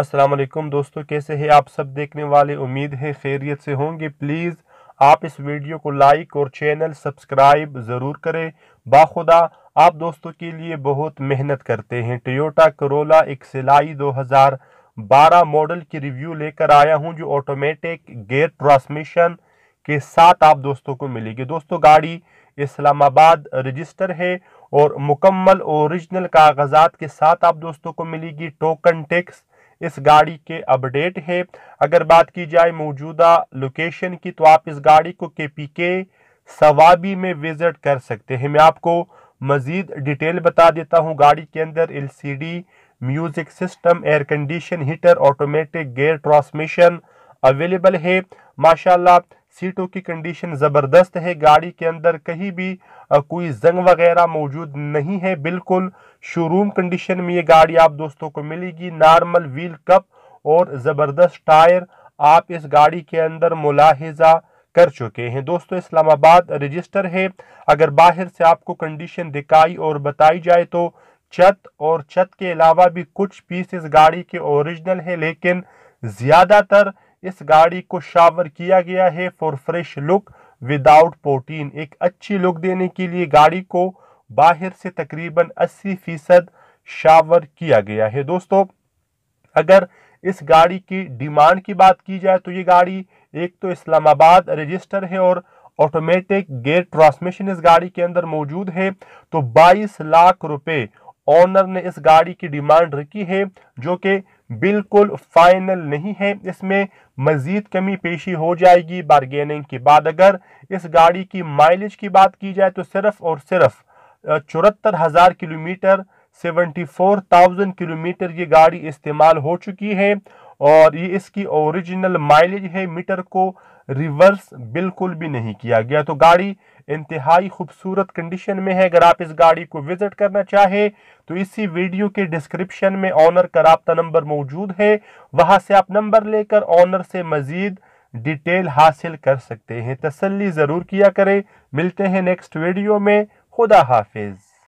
अस्सलाम वालेकुम दोस्तों कैसे हैं आप सब देखने वाले उम्मीद है खैरियत से होंगे प्लीज़ आप इस वीडियो को लाइक और चैनल सब्सक्राइब ज़रूर करें बाखुदा आप दोस्तों के लिए बहुत मेहनत करते हैं टोयोटा करोला एक सिलाई 2012 मॉडल की रिव्यू लेकर आया हूं जो ऑटोमेटिक गेयर ट्रांसमिशन के साथ आप दोस्तों को मिलेगी दोस्तों गाड़ी इस्लामाबाद रजिस्टर है और मुकम्मल ओरिजिनल कागजात के साथ आप दोस्तों को मिलेगी टोकन टैक्स इस गाड़ी के अपडेट है अगर बात की जाए मौजूदा लोकेशन की तो आप इस गाड़ी को के पी के सवाबी में विजिट कर सकते हैं मैं आपको मज़ीद डिटेल बता देता हूँ गाड़ी के अंदर L C D music system air condition heater automatic gear transmission available है माशाल्लाह सीटों की कंडीशन ज़बरदस्त है गाड़ी के अंदर कहीं भी कोई जंग वगैरह मौजूद नहीं है बिल्कुल शोरूम कंडीशन में ये गाड़ी आप दोस्तों को मिलेगी नॉर्मल व्हील कप और ज़बरदस्त टायर आप इस गाड़ी के अंदर मुलाहिजा कर चुके हैं दोस्तों इस्लामाबाद रजिस्टर है अगर बाहर से आपको कंडीशन दिखाई और बताई जाए तो छत और छत के अलावा भी कुछ पीस इस गाड़ी के ओरिजिनल है लेकिन ज़्यादातर इस गाड़ी को शावर किया गया है for fresh look without protein एक अच्छी लुक देने के लिए गाड़ी को बाहर से तकरीबन 80 फीसद शावर किया गया है दोस्तों अगर इस गाड़ी की डिमांड की बात की जाए तो ये गाड़ी एक तो इस्लामाबाद रजिस्टर है और ऑटोमेटिक गेयर ट्रांसमिशन इस गाड़ी के अंदर मौजूद है तो 22 लाख रुपए ऑनर ने इस गाड़ी की डिमांड रखी है जो कि बिल्कुल फाइनल नहीं है इसमें मज़ीद कमी पेशी हो जाएगी बारगेनिंग के बाद अगर इस गाड़ी की माइलेज की बात की जाए तो सिर्फ और सिर्फ चौहत्तर हज़ार kilometre seventy four thousand kilometre ये गाड़ी इस्तेमाल हो चुकी है और ये इसकी ओरिजिनल माइलेज है मीटर को रिवर्स बिल्कुल भी नहीं किया गया तो गाड़ी इंतहाई खूबसूरत कंडीशन में है अगर आप इस गाड़ी को विजिट करना चाहें तो इसी वीडियो के डिस्क्रिप्शन में ऑनर का रबता नंबर मौजूद है वहां से आप नंबर लेकर ऑनर से मज़ीद डिटेल हासिल कर सकते हैं तसल्ली ज़रूर किया करें मिलते हैं नेक्स्ट वीडियो में खुदा हाफिज़